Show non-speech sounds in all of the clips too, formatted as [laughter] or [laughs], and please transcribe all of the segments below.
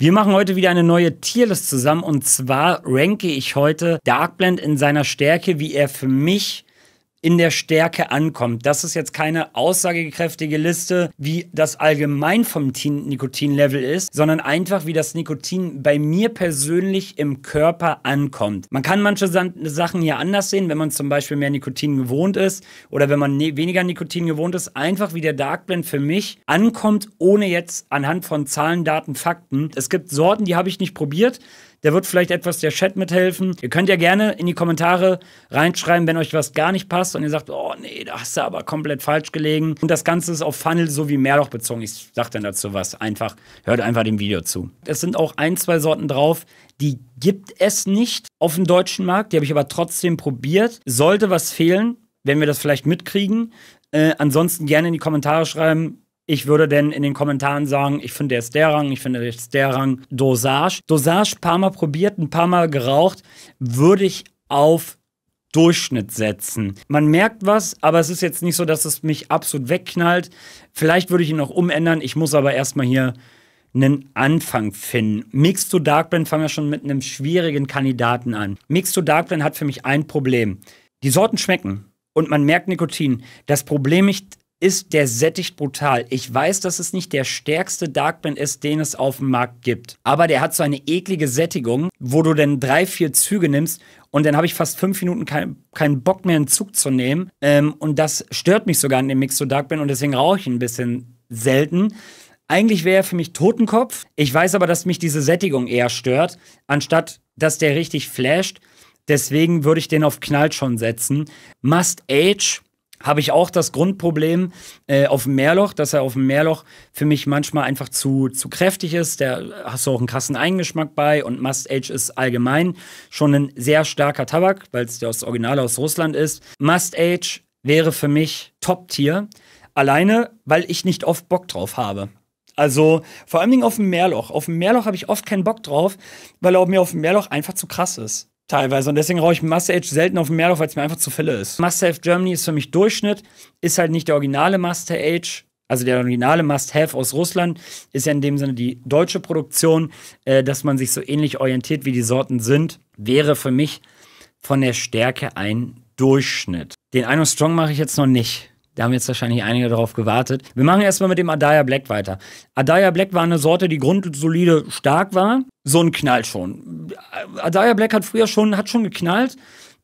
Wir machen heute wieder eine neue Tierlist zusammen und zwar ranke ich heute Darkblend in seiner Stärke, wie er für mich in der Stärke ankommt. Das ist jetzt keine aussagekräftige Liste, wie das allgemein vom Nikotinlevel ist, sondern einfach, wie das Nikotin bei mir persönlich im Körper ankommt. Man kann manche Sachen hier anders sehen, wenn man zum Beispiel mehr Nikotin gewohnt ist oder wenn man ne-, weniger Nikotin gewohnt ist. Einfach, wie der Dark Blend für mich ankommt, ohne jetzt anhand von Zahlen, Daten, Fakten. Es gibt Sorten, die habe ich nicht probiert. Da wird vielleicht etwas der Chat mithelfen. Ihr könnt ja gerne in die Kommentare reinschreiben, wenn euch was gar nicht passt und ihr sagt, oh nee, da hast du aber komplett falsch gelegen. Und das Ganze ist auf Funnel sowie Mehrloch bezogen. Ich sag dann dazu was. Einfach, hört einfach dem Video zu. Es sind auch ein, zwei Sorten drauf, die gibt es nicht auf dem deutschen Markt. Die habe ich aber trotzdem probiert. Sollte was fehlen, wenn wir das vielleicht mitkriegen. Äh, ansonsten gerne in die Kommentare schreiben, ich würde denn in den Kommentaren sagen, ich finde, der ist der Rang, ich finde, der ist der Rang. Dosage. Dosage, paar Mal probiert, ein paar Mal geraucht, würde ich auf Durchschnitt setzen. Man merkt was, aber es ist jetzt nicht so, dass es mich absolut wegknallt. Vielleicht würde ich ihn noch umändern. Ich muss aber erstmal hier einen Anfang finden. Mix to Dark Blend fangen wir schon mit einem schwierigen Kandidaten an. Mix to Dark Blend hat für mich ein Problem. Die Sorten schmecken und man merkt Nikotin. Das Problem ist, ist, der sättigt brutal. Ich weiß, dass es nicht der stärkste Darkblend ist, den es auf dem Markt gibt. Aber der hat so eine eklige Sättigung, wo du dann drei, vier Züge nimmst und dann habe ich fast fünf Minuten keinen kein Bock mehr, einen Zug zu nehmen. Ähm, und das stört mich sogar an dem Mix zu Darkblend und deswegen rauche ich ein bisschen selten. Eigentlich wäre er für mich Totenkopf. Ich weiß aber, dass mich diese Sättigung eher stört, anstatt dass der richtig flasht. Deswegen würde ich den auf Knall schon setzen. Must Age habe ich auch das Grundproblem äh, auf dem Meerloch, dass er auf dem Meerloch für mich manchmal einfach zu, zu kräftig ist. Da hast du auch einen krassen Eingeschmack bei und Must Age ist allgemein schon ein sehr starker Tabak, weil es ja das Original aus Russland ist. Must Age wäre für mich Top-Tier, alleine, weil ich nicht oft Bock drauf habe. Also vor allen Dingen auf dem Meerloch. Auf dem Meerloch habe ich oft keinen Bock drauf, weil er mir auf dem Meerloch einfach zu krass ist teilweise. Und deswegen rauche ich Master Age selten auf dem Meerlauf, weil es mir einfach zu Fälle ist. Must Have Germany ist für mich Durchschnitt, ist halt nicht der originale Master Age. Also der originale Must-Have aus Russland ist ja in dem Sinne die deutsche Produktion, äh, dass man sich so ähnlich orientiert, wie die Sorten sind, wäre für mich von der Stärke ein Durchschnitt. Den einen Strong mache ich jetzt noch nicht. Da haben jetzt wahrscheinlich einige darauf gewartet. Wir machen erstmal mit dem Adaya Black weiter. Adaya Black war eine Sorte, die grundsolide stark war. So ein Knall schon. Adaya Black hat früher schon, hat schon geknallt.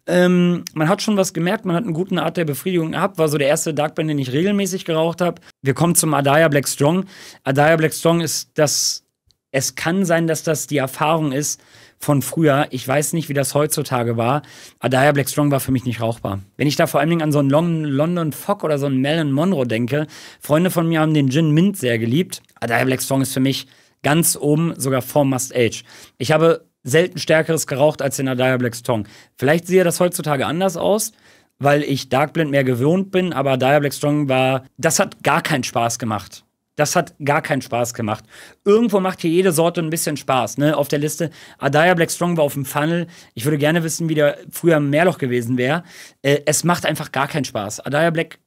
Ähm, man hat schon was gemerkt, man hat eine gute Art der Befriedigung gehabt. War so der erste Dark Band, den ich regelmäßig geraucht habe. Wir kommen zum Adaya Black Strong. Adaya Black Strong ist das. Es kann sein, dass das die Erfahrung ist, von früher. Ich weiß nicht, wie das heutzutage war. Aber daher Black Strong war für mich nicht rauchbar. Wenn ich da vor allen Dingen an so einen Long London Fock oder so einen Melon Monroe denke, Freunde von mir haben den Gin Mint sehr geliebt. Aber daher Black Strong ist für mich ganz oben, sogar vor Must Age. Ich habe selten stärkeres geraucht als den Adaya Black Strong. Vielleicht sehe das heutzutage anders aus, weil ich Dark Blend mehr gewohnt bin, aber Adaya Black Strong war, das hat gar keinen Spaß gemacht. Das hat gar keinen Spaß gemacht. Irgendwo macht hier jede Sorte ein bisschen Spaß. Ne? Auf der Liste Adaya Black Strong war auf dem Funnel. Ich würde gerne wissen, wie der früher im Meerloch gewesen wäre. Äh, es macht einfach gar keinen Spaß. Adaya Black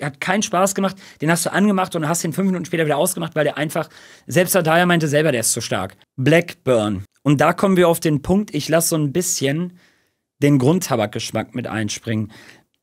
hat keinen Spaß gemacht. Den hast du angemacht und hast ihn fünf Minuten später wieder ausgemacht, weil der einfach, selbst Adaya meinte selber, der ist zu stark. Blackburn. Und da kommen wir auf den Punkt, ich lasse so ein bisschen den Grundtabakgeschmack mit einspringen.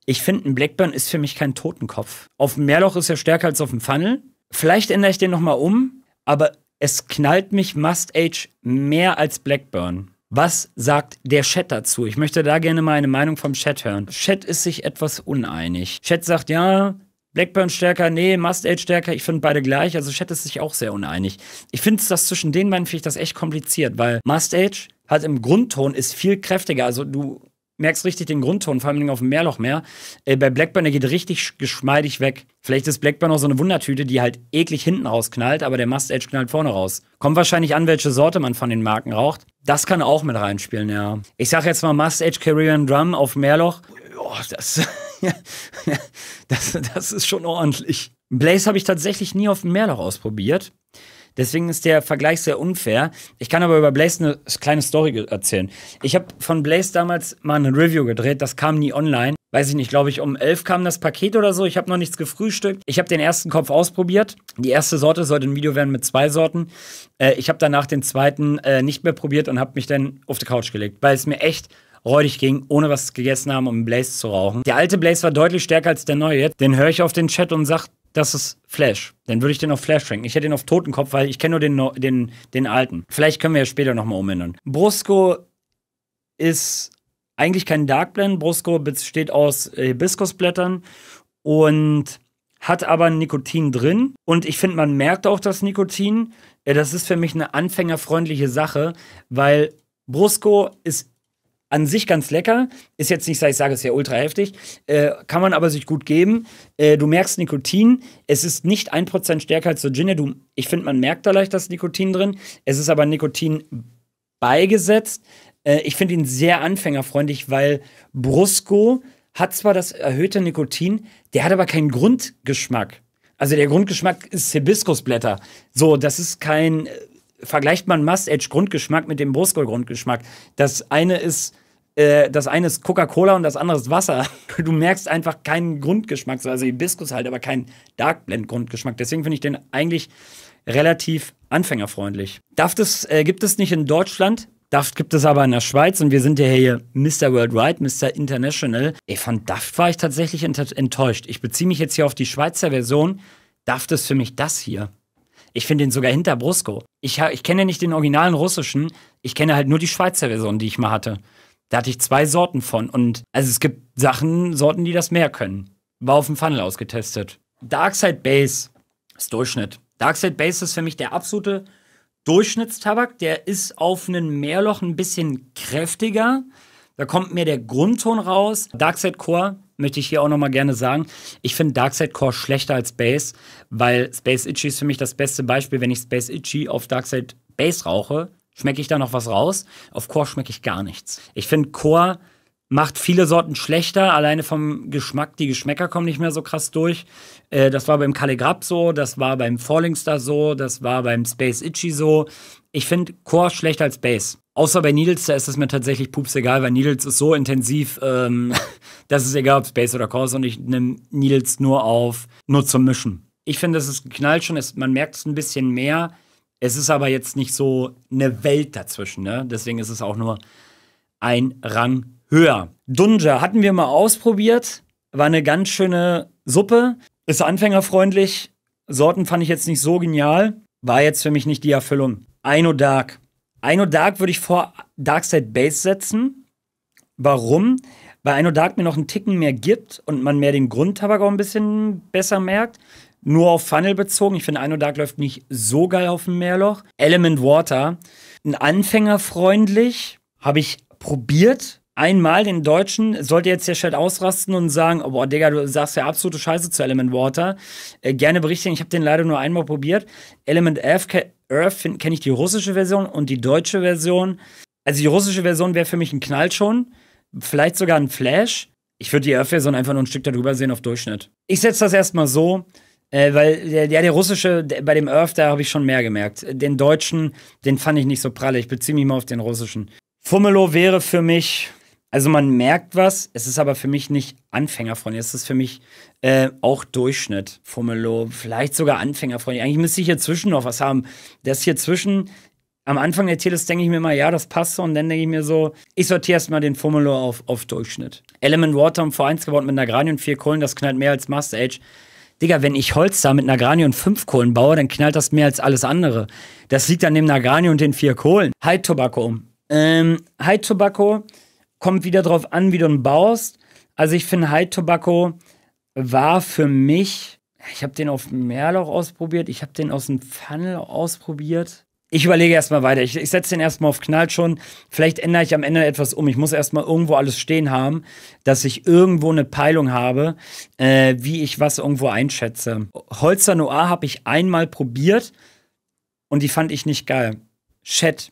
Ich finde, ein Blackburn ist für mich kein Totenkopf. Auf dem Meerloch ist er stärker als auf dem Funnel. Vielleicht ändere ich den nochmal um, aber es knallt mich Must Age mehr als Blackburn. Was sagt der Chat dazu? Ich möchte da gerne mal eine Meinung vom Chat hören. Chat ist sich etwas uneinig. Chat sagt, ja, Blackburn stärker, nee, Must Age stärker. Ich finde beide gleich. Also Chat ist sich auch sehr uneinig. Ich finde das zwischen den beiden finde ich das echt kompliziert, weil Must Age hat im Grundton ist viel kräftiger. Also du merkst richtig den Grundton, vor allem auf dem Meerloch mehr. Äh, bei Blackburn, der geht richtig geschmeidig weg. Vielleicht ist Blackburn auch so eine Wundertüte, die halt eklig hinten rausknallt, aber der Must Edge knallt vorne raus. Kommt wahrscheinlich an, welche Sorte man von den Marken raucht. Das kann auch mit reinspielen, ja. Ich sag jetzt mal Must Edge Caribbean Drum auf Meerloch. Oh, das, [laughs] das, das ist schon ordentlich. Blaze habe ich tatsächlich nie auf dem Meerloch ausprobiert. Deswegen ist der Vergleich sehr unfair. Ich kann aber über Blaze eine kleine Story erzählen. Ich habe von Blaze damals mal ein Review gedreht, das kam nie online. Weiß ich nicht, glaube ich, um 11 kam das Paket oder so. Ich habe noch nichts gefrühstückt. Ich habe den ersten Kopf ausprobiert. Die erste Sorte sollte ein Video werden mit zwei Sorten. Äh, ich habe danach den zweiten äh, nicht mehr probiert und habe mich dann auf die Couch gelegt, weil es mir echt räudig ging, ohne was gegessen haben, um Blaze zu rauchen. Der alte Blaze war deutlich stärker als der neue. Den höre ich auf den Chat und sage, das ist Flash. Dann würde ich den auf Flash ranken. Ich hätte ihn auf Totenkopf, weil ich kenne nur den, den, den alten. Vielleicht können wir ja später nochmal umändern. Brusco ist eigentlich kein Dark Blend. Brusco besteht aus Hibiskusblättern und hat aber Nikotin drin. Und ich finde, man merkt auch das Nikotin. Äh, das ist für mich eine anfängerfreundliche Sache, weil Brusco ist an sich ganz lecker. Ist jetzt nicht, ich sage, es ja ultra heftig. Äh, kann man aber sich gut geben. Äh, du merkst Nikotin. Es ist nicht ein Prozent stärker als so Gin. Du, ich finde, man merkt da leicht das Nikotin drin. Es ist aber Nikotin beigesetzt. Äh, ich finde ihn sehr anfängerfreundlich, weil Brusco hat zwar das erhöhte Nikotin, der hat aber keinen Grundgeschmack. Also der Grundgeschmack ist Hibiskusblätter. So, das ist kein äh, vergleicht man Must-Edge-Grundgeschmack mit dem Brusco-Grundgeschmack. Das eine ist äh, das eine ist Coca-Cola und das andere ist Wasser. [laughs] Du merkst einfach keinen Grundgeschmack, also Hibiskus halt, aber keinen Dark Blend Grundgeschmack. Deswegen finde ich den eigentlich relativ anfängerfreundlich. Daft äh, gibt es nicht in Deutschland, Daft gibt es aber in der Schweiz und wir sind ja hier Mr. Worldwide, Mr. International. Ey, von Daft war ich tatsächlich enttäuscht. Ich beziehe mich jetzt hier auf die Schweizer Version. Daft ist für mich das hier. Ich finde den sogar hinter Brusco. Ich, ich kenne nicht den originalen russischen, ich kenne halt nur die Schweizer Version, die ich mal hatte. Da hatte ich zwei Sorten von. Und also es gibt Sachen, Sorten, die das mehr können. War auf dem Funnel ausgetestet. Darkside Base ist Durchschnitt. Darkside Base ist für mich der absolute Durchschnittstabak. Der ist auf einem Meerloch ein bisschen kräftiger. Da kommt mir der Grundton raus. Darkside Core möchte ich hier auch nochmal gerne sagen. Ich finde Darkside Core schlechter als Base, weil Space Itchy ist für mich das beste Beispiel. Wenn ich Space Itchy auf Darkside Base rauche, Schmecke ich da noch was raus? Auf Chor schmecke ich gar nichts. Ich finde, Chor macht viele Sorten schlechter, alleine vom Geschmack. Die Geschmäcker kommen nicht mehr so krass durch. Äh, das war beim Calligraph so, das war beim Falling Star so, das war beim Space Itchy so. Ich finde Chor schlechter als Bass. Außer bei Needles, da ist es mir tatsächlich pups egal, weil Needles ist so intensiv, ähm, [laughs] dass es egal, ob es Bass oder Chor ist und ich nehme Needles nur auf, nur zum Mischen. Ich finde, es ist knallt schon, es, man merkt es ein bisschen mehr es ist aber jetzt nicht so eine Welt dazwischen, ne? Deswegen ist es auch nur ein Rang höher. Dunja hatten wir mal ausprobiert, war eine ganz schöne Suppe, ist anfängerfreundlich. Sorten fand ich jetzt nicht so genial, war jetzt für mich nicht die Erfüllung. Aino Dark. Aino Dark würde ich vor Darkside Base setzen. Warum? Weil Aino Dark mir noch einen Ticken mehr gibt und man mehr den Grundtabak auch ein bisschen besser merkt nur auf Funnel bezogen. Ich finde, Ein Dark läuft nicht so geil auf dem Meerloch. Element Water, ein Anfängerfreundlich, habe ich probiert. Einmal den Deutschen, sollte jetzt der Chat ausrasten und sagen, oh, boah, Digga, du sagst ja absolute Scheiße zu Element Water. Äh, gerne berichtigen, ich habe den leider nur einmal probiert. Element Earth, Earth kenne ich die russische Version und die deutsche Version. Also die russische Version wäre für mich ein Knall schon, vielleicht sogar ein Flash. Ich würde die Earth-Version einfach nur ein Stück darüber sehen auf Durchschnitt. Ich setze das erstmal so, äh, weil der, äh, ja, der russische, der, bei dem Earth, da habe ich schon mehr gemerkt. Den deutschen, den fand ich nicht so pralle. Ich beziehe mich mal auf den russischen. Fummelo wäre für mich, also man merkt was, es ist aber für mich nicht anfängerfreundlich. Es ist für mich äh, auch Durchschnitt, Fummelo. Vielleicht sogar anfängerfreundlich. Eigentlich müsste ich hier zwischen noch was haben. Das hier zwischen, am Anfang der Tierlist denke ich mir mal, ja, das passt so. Und dann denke ich mir so, ich sortiere erstmal den Fummelow auf, auf Durchschnitt. Element Water im V1 gebaut mit einer Gradion 4 Kohlen, das knallt mehr als Master Age. Digga, wenn ich Holz da mit Nagrani und fünf Kohlen baue, dann knallt das mehr als alles andere. Das liegt an dem Nagrani und den vier Kohlen. High Tobacco. Ähm, High Tobacco kommt wieder drauf an, wie du ihn baust. Also ich finde, High Tobacco war für mich, ich habe den auf Meerloch ausprobiert, ich habe den aus dem Funnel ausprobiert ich überlege erstmal weiter. Ich, ich setze den erstmal auf Knall schon. Vielleicht ändere ich am Ende etwas um. Ich muss erstmal irgendwo alles stehen haben, dass ich irgendwo eine Peilung habe, äh, wie ich was irgendwo einschätze. Holzer Noir habe ich einmal probiert und die fand ich nicht geil. Chat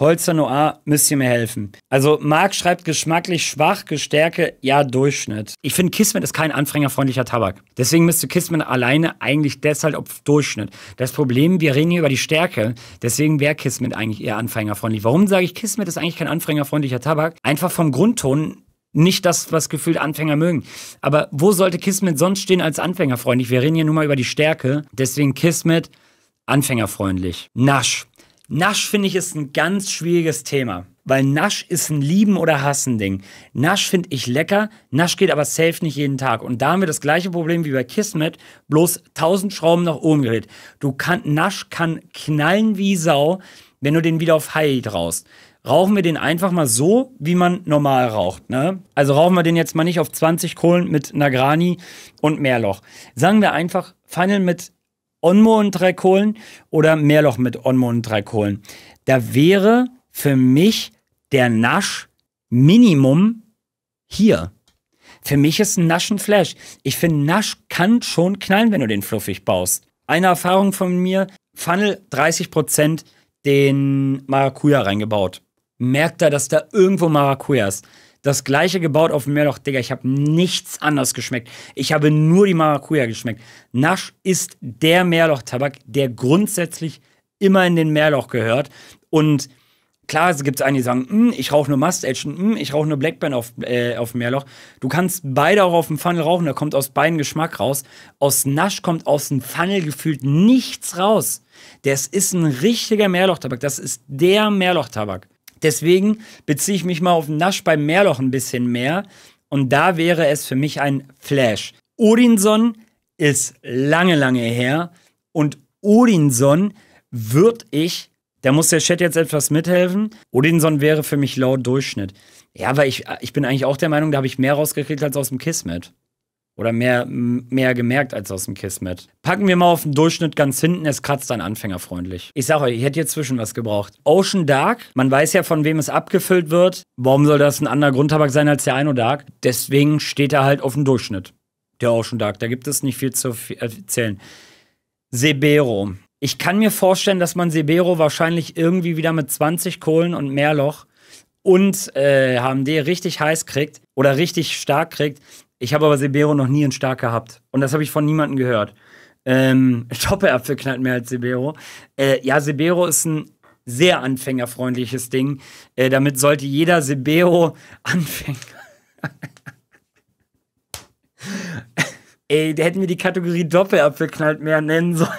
Holzer Noir müsst ihr mir helfen. Also Marc schreibt geschmacklich schwach, Gestärke ja Durchschnitt. Ich finde Kismet ist kein anfängerfreundlicher Tabak. Deswegen müsste Kismet alleine eigentlich deshalb auf Durchschnitt. Das Problem, wir reden hier über die Stärke, deswegen wäre Kismet eigentlich eher anfängerfreundlich. Warum sage ich Kismet ist eigentlich kein anfängerfreundlicher Tabak? Einfach vom Grundton nicht das, was gefühlt Anfänger mögen. Aber wo sollte Kismet sonst stehen als anfängerfreundlich? Wir reden hier nur mal über die Stärke, deswegen Kismet anfängerfreundlich. Nasch Nasch finde ich ist ein ganz schwieriges Thema, weil Nasch ist ein Lieben- oder Hassen-Ding. Nasch finde ich lecker, Nasch geht aber safe nicht jeden Tag. Und da haben wir das gleiche Problem wie bei Kismet, bloß 1000 Schrauben nach oben gerät. Du kann, Nasch kann knallen wie Sau, wenn du den wieder auf High raust. Rauchen wir den einfach mal so, wie man normal raucht. Ne? Also rauchen wir den jetzt mal nicht auf 20 Kohlen mit Nagrani und Meerloch. Sagen wir einfach, Funnel mit Onmo und drei Kohlen oder Meerloch mit Onmo und drei Kohlen. Da wäre für mich der Nasch Minimum hier. Für mich ist ein Nasch ein Flash. Ich finde, Nasch kann schon knallen, wenn du den fluffig baust. Eine Erfahrung von mir, Funnel 30% den Maracuja reingebaut. Merkt er, dass da irgendwo Maracuja ist das gleiche gebaut auf dem Meerloch. Digga, ich habe nichts anders geschmeckt. Ich habe nur die Maracuja geschmeckt. Nasch ist der Meerloch-Tabak, der grundsätzlich immer in den Meerloch gehört. Und klar, es gibt einen, die sagen, hm, ich rauche nur Must Action, hm, ich rauche nur Blackburn auf, äh, auf Meerloch. Du kannst beide auch auf dem Funnel rauchen, da kommt aus beiden Geschmack raus. Aus Nasch kommt aus dem Funnel gefühlt nichts raus. Das ist ein richtiger Meerlochtabak. Das ist der Meerlochtabak. Deswegen beziehe ich mich mal auf den Nasch beim Meerloch ein bisschen mehr. Und da wäre es für mich ein Flash. Odinson ist lange, lange her. Und Odinson würde ich, da muss der Chat jetzt etwas mithelfen, Odinson wäre für mich laut Durchschnitt. Ja, weil ich, ich bin eigentlich auch der Meinung, da habe ich mehr rausgekriegt als aus dem Kismet. Oder mehr, mehr gemerkt als aus dem Kismet. Packen wir mal auf den Durchschnitt ganz hinten, es kratzt dann anfängerfreundlich. Ich sag euch, ich hätte hier zwischen was gebraucht. Ocean Dark, man weiß ja, von wem es abgefüllt wird. Warum soll das ein anderer Grundtabak sein als der Eino Dark? Deswegen steht er halt auf dem Durchschnitt. Der Ocean Dark, da gibt es nicht viel zu erzählen. Äh, Sebero. Ich kann mir vorstellen, dass man Sebero wahrscheinlich irgendwie wieder mit 20 Kohlen und Meerloch und äh, HMD richtig heiß kriegt oder richtig stark kriegt, ich habe aber Sebero noch nie in stark gehabt. Und das habe ich von niemandem gehört. Ähm, Stoppeapfel [laughs] knallt mehr als Sebero. Äh, ja, Sebero ist ein sehr anfängerfreundliches Ding. Äh, damit sollte jeder Sebero [laughs] Anfänger. [laughs] Ey, da hätten wir die Kategorie Doppelapfel knallt mehr nennen sollen.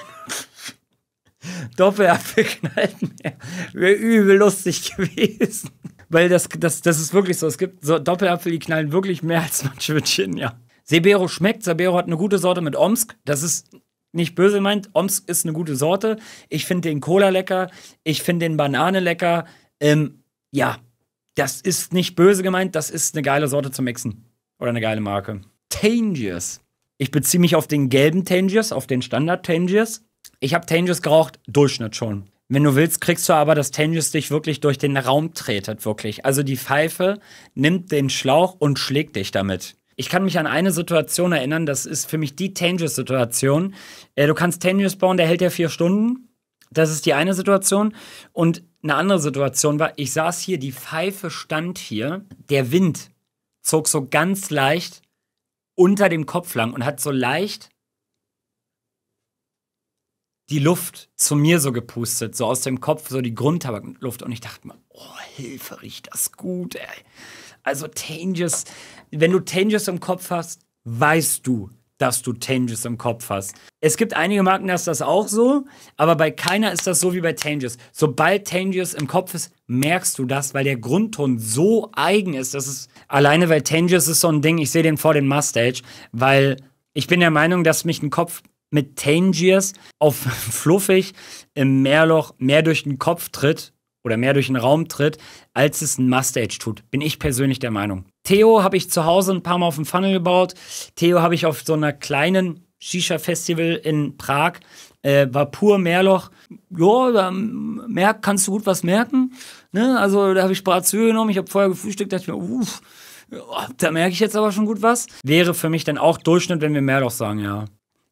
Doppelapfel knallt mehr. Wäre übel lustig gewesen. Weil das, das, das ist wirklich so. Es gibt so Doppelapfel, die knallen wirklich mehr als manche [laughs] mit ja. Sebero schmeckt. Sebero hat eine gute Sorte mit Omsk. Das ist nicht böse meint. Omsk ist eine gute Sorte. Ich finde den Cola lecker. Ich finde den Banane lecker. Ähm, ja, das ist nicht böse gemeint. Das ist eine geile Sorte zum Mixen. Oder eine geile Marke. Tangiers. Ich beziehe mich auf den gelben Tangiers, auf den Standard Tangiers. Ich habe Tangiers geraucht, Durchschnitt schon. Wenn du willst, kriegst du aber, dass Tangius dich wirklich durch den Raum tretet, wirklich. Also die Pfeife nimmt den Schlauch und schlägt dich damit. Ich kann mich an eine Situation erinnern, das ist für mich die Tangius-Situation. Äh, du kannst Tangius bauen, der hält ja vier Stunden. Das ist die eine Situation. Und eine andere Situation war, ich saß hier, die Pfeife stand hier, der Wind zog so ganz leicht unter dem Kopf lang und hat so leicht die Luft zu mir so gepustet, so aus dem Kopf, so die Grundtabakluft. Und ich dachte mir, oh, Hilfe, riecht das gut, ey. Also Tanges, wenn du Tanges im Kopf hast, weißt du, dass du Tanges im Kopf hast. Es gibt einige Marken, da ist das auch so, aber bei keiner ist das so wie bei Tanges. Sobald Tanges im Kopf ist, merkst du das, weil der Grundton so eigen ist, dass es alleine, weil Tanges ist so ein Ding, ich sehe den vor den Mustache, weil ich bin der Meinung, dass mich ein Kopf mit Tangiers auf [laughs] fluffig im Meerloch mehr durch den Kopf tritt oder mehr durch den Raum tritt, als es ein Mustache tut. Bin ich persönlich der Meinung. Theo habe ich zu Hause ein paar Mal auf dem Funnel gebaut. Theo habe ich auf so einer kleinen Shisha-Festival in Prag. Äh, war pur Meerloch. Ja, da merk, kannst du gut was merken. Ne? Also da habe ich Brazil genommen, ich habe vorher gefrühstückt, dachte ich mir, uff, da merke ich jetzt aber schon gut was. Wäre für mich dann auch Durchschnitt, wenn wir Meerloch sagen, ja.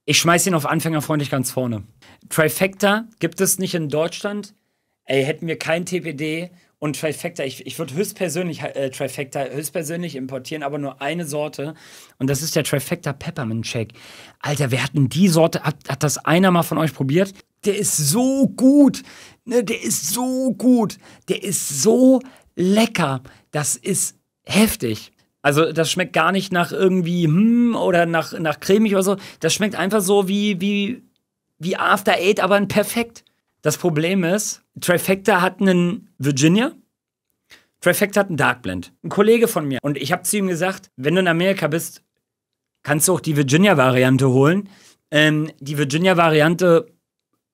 Ich schmeiße ihn auf anfängerfreundlich ganz vorne. Trifecta gibt es nicht in Deutschland. Ey, hätten wir kein TPD und Trifecta, ich, ich würde höchstpersönlich äh, Trifecta höchstpersönlich importieren, aber nur eine Sorte. Und das ist der Trifecta Peppermint Shake. Alter, wer hat denn die Sorte, hat, hat das einer mal von euch probiert? Der ist so gut. Ne, der ist so gut. Der ist so lecker. Das ist heftig. Also das schmeckt gar nicht nach irgendwie hm oder nach, nach cremig oder so. Das schmeckt einfach so wie, wie, wie After Eight, aber ein perfekt. Das Problem ist, Trifecta hat einen Virginia, Trifecta hat einen Dark Blend. Ein Kollege von mir. Und ich habe zu ihm gesagt, wenn du in Amerika bist, kannst du auch die Virginia-Variante holen. Ähm, die Virginia-Variante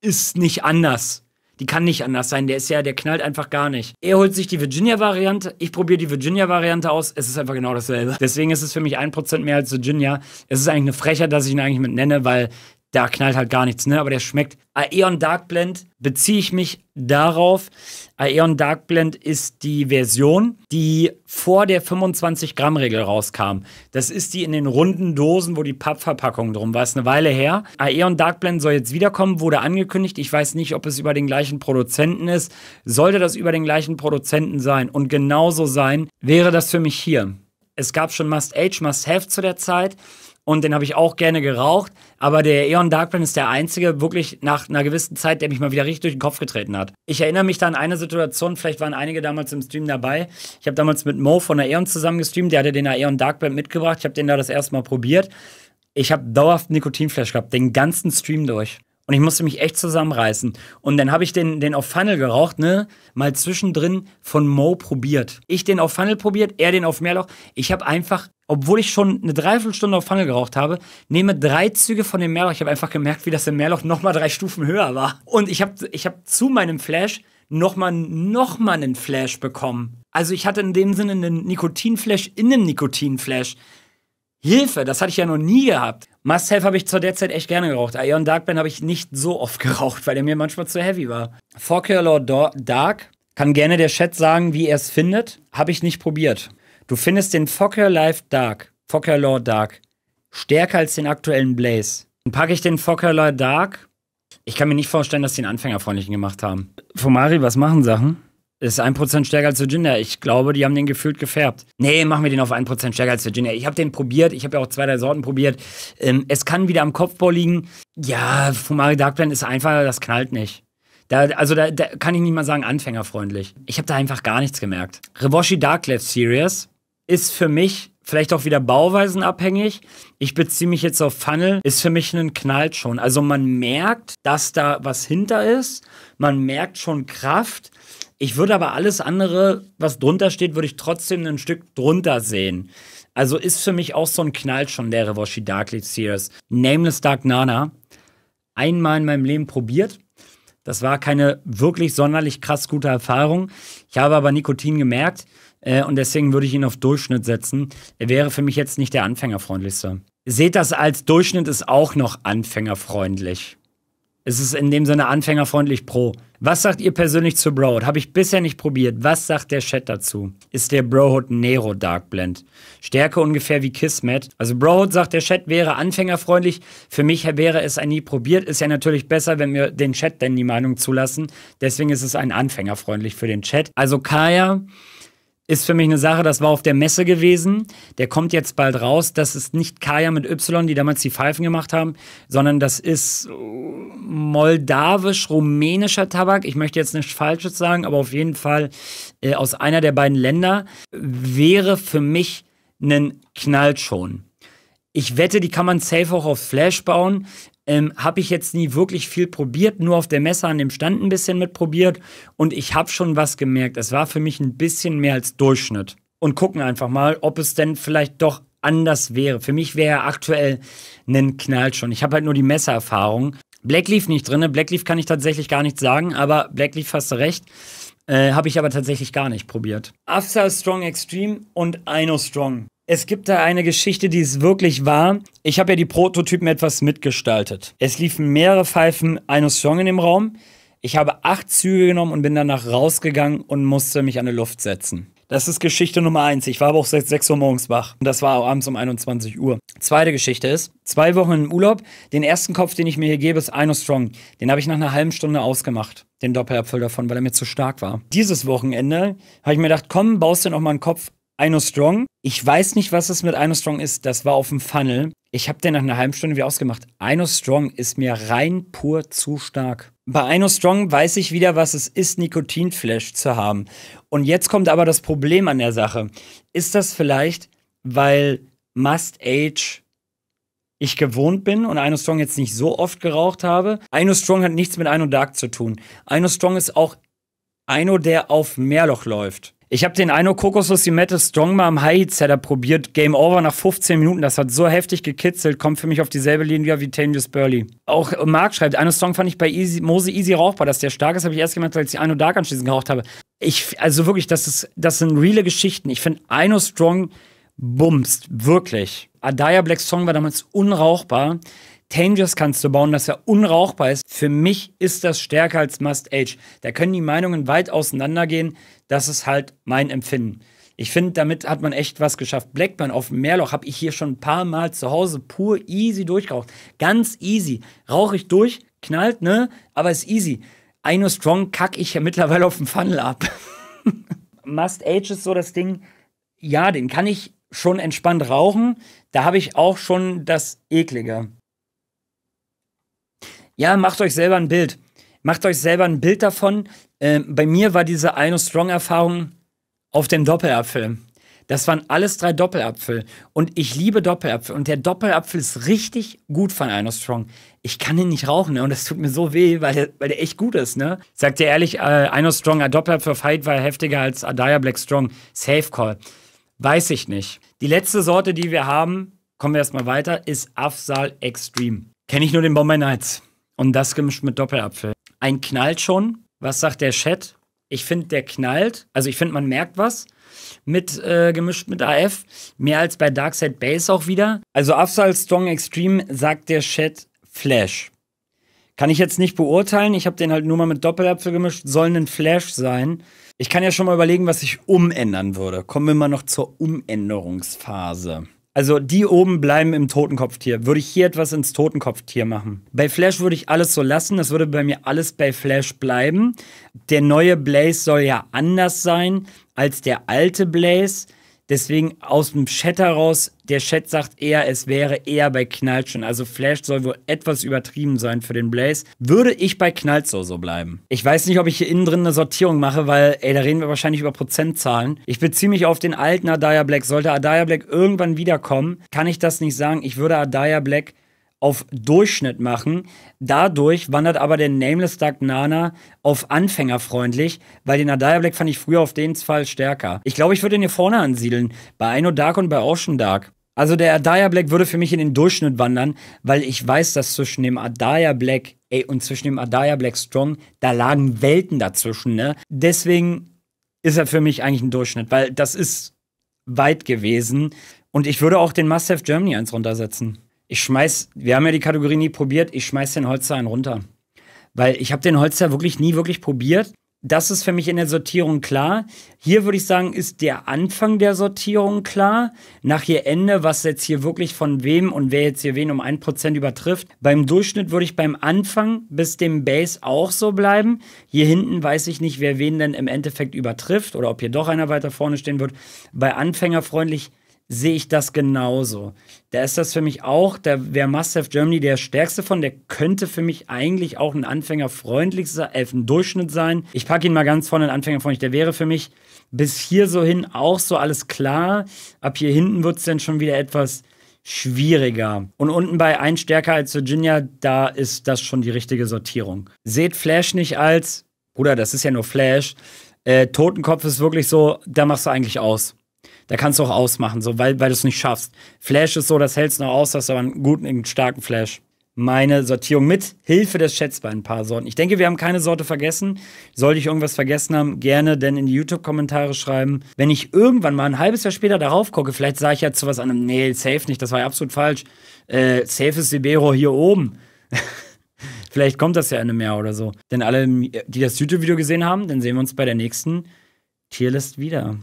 ist nicht anders. Die kann nicht anders sein. Der ist ja, der knallt einfach gar nicht. Er holt sich die Virginia-Variante. Ich probiere die Virginia-Variante aus. Es ist einfach genau dasselbe. Deswegen ist es für mich 1% mehr als Virginia. Es ist eigentlich eine Frechheit, dass ich ihn eigentlich mit nenne, weil da knallt halt gar nichts, ne? Aber der schmeckt. Aeon Dark Blend beziehe ich mich darauf. Aeon Dark Blend ist die Version, die vor der 25-Gramm-Regel rauskam. Das ist die in den runden Dosen, wo die Pappverpackung drum war. Ist eine Weile her. Aeon Dark Blend soll jetzt wiederkommen, wurde angekündigt. Ich weiß nicht, ob es über den gleichen Produzenten ist. Sollte das über den gleichen Produzenten sein und genauso sein, wäre das für mich hier. Es gab schon Must-Age, Must-Have zu der Zeit und den habe ich auch gerne geraucht. Aber der Eon Darkbrand ist der einzige, wirklich nach einer gewissen Zeit, der mich mal wieder richtig durch den Kopf getreten hat. Ich erinnere mich da an eine Situation, vielleicht waren einige damals im Stream dabei. Ich habe damals mit Mo von der Eon zusammen gestreamt, der hatte den Eon Darkbrand mitgebracht. Ich habe den da das erste Mal probiert. Ich habe dauerhaft Nikotinflash gehabt, den ganzen Stream durch. Und ich musste mich echt zusammenreißen. Und dann habe ich den, den auf Funnel geraucht, ne? Mal zwischendrin von Mo probiert. Ich den auf Funnel probiert, er den auf Meerloch. Ich habe einfach obwohl ich schon eine Dreiviertelstunde auf Funnel geraucht habe, nehme drei Züge von dem Meerloch. Ich habe einfach gemerkt, wie das im Meerloch nochmal drei Stufen höher war. Und ich habe ich hab zu meinem Flash nochmal noch mal einen Flash bekommen. Also ich hatte in dem Sinne einen Nikotinflash in einem Nikotinflash. Hilfe, das hatte ich ja noch nie gehabt. Must Have habe ich zu der Zeit echt gerne geraucht. Ion Darkband habe ich nicht so oft [laughs] geraucht, weil der mir manchmal zu heavy war. Forkiller Dark kann gerne der Chat sagen, wie er es findet. Habe ich nicht probiert. Du findest den Fokker Life Dark, Fokker Your Law Dark, stärker als den aktuellen Blaze. Dann packe ich den Fokker Your Law Dark. Ich kann mir nicht vorstellen, dass die einen Anfängerfreundlichen gemacht haben. Fumari, was machen Sachen? Ist 1% stärker als Virginia. Ich glaube, die haben den gefühlt gefärbt. Nee, machen wir den auf 1% stärker als Virginia. Ich habe den probiert. Ich habe ja auch zwei, drei Sorten probiert. Ähm, es kann wieder am Kopfball liegen. Ja, Fumari Dark Darkblend ist einfach, das knallt nicht. Da, also da, da, kann ich nicht mal sagen anfängerfreundlich. Ich habe da einfach gar nichts gemerkt. Rewashi Darklet Series ist für mich vielleicht auch wieder Bauweisen abhängig. Ich beziehe mich jetzt auf Funnel, ist für mich ein Knall schon. Also man merkt, dass da was hinter ist. Man merkt schon Kraft. Ich würde aber alles andere, was drunter steht, würde ich trotzdem ein Stück drunter sehen. Also ist für mich auch so ein Knall schon der Rewashi Darkly Series. Nameless Dark Nana. Einmal in meinem Leben probiert. Das war keine wirklich sonderlich krass gute Erfahrung. Ich habe aber Nikotin gemerkt. Äh, und deswegen würde ich ihn auf Durchschnitt setzen. Er wäre für mich jetzt nicht der anfängerfreundlichste. Seht das als Durchschnitt ist auch noch anfängerfreundlich. Es ist in dem Sinne anfängerfreundlich pro. Was sagt ihr persönlich zu Brohood? Habe ich bisher nicht probiert. Was sagt der Chat dazu? Ist der Brohood Nero Dark Blend? Stärke ungefähr wie Kismet. Also Brohood sagt, der Chat wäre anfängerfreundlich. Für mich wäre es ein nie probiert. Ist ja natürlich besser, wenn wir den Chat denn die Meinung zulassen. Deswegen ist es ein anfängerfreundlich für den Chat. Also Kaya ist für mich eine Sache, das war auf der Messe gewesen. Der kommt jetzt bald raus. Das ist nicht Kaya mit Y, die damals die Pfeifen gemacht haben, sondern das ist moldawisch-rumänischer Tabak. Ich möchte jetzt nichts Falsches sagen, aber auf jeden Fall äh, aus einer der beiden Länder wäre für mich ein Knall schon. Ich wette, die kann man safe auch auf Flash bauen. Ähm, habe ich jetzt nie wirklich viel probiert, nur auf der Messe an dem Stand ein bisschen mitprobiert und ich habe schon was gemerkt. Es war für mich ein bisschen mehr als Durchschnitt. Und gucken einfach mal, ob es denn vielleicht doch anders wäre. Für mich wäre aktuell ein Knall schon. Ich habe halt nur die Messererfahrung. Blackleaf nicht drin. Ne? Blackleaf kann ich tatsächlich gar nichts sagen, aber Blackleaf hast du recht. Äh, habe ich aber tatsächlich gar nicht probiert. After Strong Extreme und Ino Strong. Es gibt da eine Geschichte, die es wirklich war. Ich habe ja die Prototypen etwas mitgestaltet. Es liefen mehrere Pfeifen eines Song in dem Raum. Ich habe acht Züge genommen und bin danach rausgegangen und musste mich an die Luft setzen. Das ist Geschichte Nummer eins. Ich war aber auch seit 6 Uhr morgens wach. Und das war auch abends um 21 Uhr. Zweite Geschichte ist, zwei Wochen im Urlaub. Den ersten Kopf, den ich mir hier gebe, ist Ino Strong. Den habe ich nach einer halben Stunde ausgemacht. Den Doppelapfel davon, weil er mir zu stark war. Dieses Wochenende habe ich mir gedacht, komm, baust du noch mal einen Kopf Ino Strong. Ich weiß nicht, was es mit Ino Strong ist. Das war auf dem Funnel. Ich habe den nach einer halben Stunde wieder ausgemacht. Ino Strong ist mir rein pur zu stark. Bei Ino Strong weiß ich wieder, was es ist, Nikotinflash zu haben. Und jetzt kommt aber das Problem an der Sache. Ist das vielleicht, weil Must Age ich gewohnt bin und Ino Strong jetzt nicht so oft geraucht habe. Ino Strong hat nichts mit Ino Dark zu tun. Ino Strong ist auch Ino, der auf Meerloch läuft. Ich habe den Eino Kokosnuss die Mette Strongma am High Setter probiert. Game Over nach 15 Minuten. Das hat so heftig gekitzelt. Kommt für mich auf dieselbe Linie wie Tangius Burley. Auch äh, Mark schreibt, Eino Strong fand ich bei Easy, Mose Easy rauchbar. Dass der stark ist, habe ich erst gemerkt, als ich Eino Dark anschließend geraucht habe. Ich, also wirklich, das, ist, das sind reale Geschichten. Ich finde Eino Strong bumst. Wirklich. Adaya Black Strong war damals unrauchbar. Tangers kannst du bauen, dass er unrauchbar ist. Für mich ist das stärker als Must Age. Da können die Meinungen weit auseinandergehen. Das ist halt mein Empfinden. Ich finde, damit hat man echt was geschafft. Blackburn auf dem Meerloch habe ich hier schon ein paar Mal zu Hause pur easy durchgeraucht. Ganz easy. Rauche ich durch, knallt, ne? Aber ist easy. Ino Strong kacke ich ja mittlerweile auf dem Funnel ab. [laughs] Must Age ist so das Ding, ja, den kann ich schon entspannt rauchen. Da habe ich auch schon das Eklige ja, macht euch selber ein Bild. Macht euch selber ein Bild davon. Ähm, bei mir war diese Ino Strong-Erfahrung auf dem Doppelapfel. Das waren alles drei Doppelapfel. Und ich liebe Doppelapfel. Und der Doppelapfel ist richtig gut von Ino Strong. Ich kann ihn nicht rauchen, ne? Und das tut mir so weh, weil der, weil der echt gut ist, ne? Sagt ihr ehrlich, äh, Strong, ein Doppelapfel Fight war heftiger als Adaya Black Strong. Safe Call. Weiß ich nicht. Die letzte Sorte, die wir haben, kommen wir erstmal weiter, ist Afsal Extreme. Kenne ich nur den Bombay Knights. Und das gemischt mit Doppelapfel. Ein knallt schon. Was sagt der Chat? Ich finde, der knallt. Also ich finde, man merkt was. Mit äh, gemischt mit AF. Mehr als bei Darkside Base auch wieder. Also Afsal Strong Extreme sagt der Chat Flash. Kann ich jetzt nicht beurteilen. Ich habe den halt nur mal mit Doppelapfel gemischt. Soll ein Flash sein. Ich kann ja schon mal überlegen, was ich umändern würde. Kommen wir mal noch zur Umänderungsphase. Also die oben bleiben im Totenkopftier. Würde ich hier etwas ins Totenkopftier machen? Bei Flash würde ich alles so lassen. Das würde bei mir alles bei Flash bleiben. Der neue Blaze soll ja anders sein als der alte Blaze. Deswegen aus dem Chat heraus, der Chat sagt eher, es wäre eher bei Knallt schon. Also Flash soll wohl etwas übertrieben sein für den Blaze. Würde ich bei Knallt so so bleiben. Ich weiß nicht, ob ich hier innen drin eine Sortierung mache, weil, ey, da reden wir wahrscheinlich über Prozentzahlen. Ich beziehe mich auf den alten Adaya Black. Sollte Adaya Black irgendwann wiederkommen, kann ich das nicht sagen. Ich würde Adaya Black auf Durchschnitt machen. Dadurch wandert aber der Nameless Dark Nana auf anfängerfreundlich, weil den Adaya Black fand ich früher auf den Fall stärker. Ich glaube, ich würde ihn hier vorne ansiedeln, bei Aino Dark und bei Ocean Dark. Also der Adaya Black würde für mich in den Durchschnitt wandern, weil ich weiß, dass zwischen dem Adaya Black ey, und zwischen dem Adaya Black Strong, da lagen Welten dazwischen, ne? Deswegen ist er für mich eigentlich ein Durchschnitt, weil das ist weit gewesen. Und ich würde auch den Must Have Germany eins runtersetzen ich schmeiß, wir haben ja die Kategorie nie probiert, ich schmeiß den Holzhahn runter. Weil ich habe den Holster wirklich nie wirklich probiert. Das ist für mich in der Sortierung klar. Hier würde ich sagen, ist der Anfang der Sortierung klar. Nach ihr Ende, was jetzt hier wirklich von wem und wer jetzt hier wen um 1% übertrifft. Beim Durchschnitt würde ich beim Anfang bis dem Base auch so bleiben. Hier hinten weiß ich nicht, wer wen denn im Endeffekt übertrifft oder ob hier doch einer weiter vorne stehen wird. Bei Anfängerfreundlich freundlich sehe ich das genauso. Da ist das für mich auch, da wäre Must Have Germany der stärkste von, der könnte für mich eigentlich auch ein anfängerfreundlich sein, äh, Durchschnitt sein. Ich packe ihn mal ganz vorne, ein anfängerfreundlich, der wäre für mich bis hier so hin auch so alles klar. Ab hier hinten wird es dann schon wieder etwas schwieriger. Und unten bei ein stärker als Virginia, da ist das schon die richtige Sortierung. Seht Flash nicht als, Bruder, das ist ja nur Flash. Äh, Totenkopf ist wirklich so, da machst du eigentlich aus da kannst du auch ausmachen, so, weil, weil du es nicht schaffst. Flash ist so, das hältst du noch aus, hast aber einen guten, einen starken Flash. Meine Sortierung mit Hilfe des Chats bei ein paar Sorten. Ich denke, wir haben keine Sorte vergessen. Sollte ich irgendwas vergessen haben, gerne denn in die YouTube-Kommentare schreiben. Wenn ich irgendwann mal ein halbes Jahr später darauf gucke, vielleicht sage ich ja zu was anderem, nee, safe nicht, das war ja absolut falsch. Äh, safe ist Libero hier oben. [laughs] Vielleicht kommt das ja in einem Jahr oder so. Denn alle, die das YouTube-Video gesehen haben, dann sehen wir uns bei der nächsten Tierlist wieder.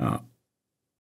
Uh,